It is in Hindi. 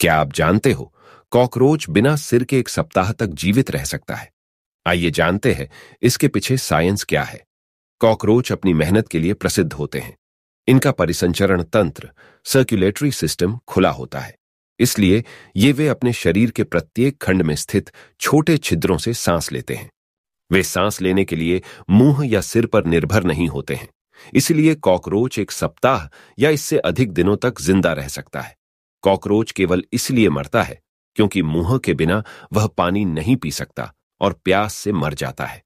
क्या आप जानते हो कॉकरोच बिना सिर के एक सप्ताह तक जीवित रह सकता है आइए जानते हैं इसके पीछे साइंस क्या है कॉकरोच अपनी मेहनत के लिए प्रसिद्ध होते हैं इनका परिसंचरण तंत्र सर्कुलेटरी सिस्टम खुला होता है इसलिए ये वे अपने शरीर के प्रत्येक खंड में स्थित छोटे छिद्रों से सांस लेते हैं वे सांस लेने के लिए मुंह या सिर पर निर्भर नहीं होते हैं इसलिए कॉकरोच एक सप्ताह या इससे अधिक दिनों तक जिंदा रह सकता है कॉकरोच केवल इसलिए मरता है क्योंकि मुंह के बिना वह पानी नहीं पी सकता और प्यास से मर जाता है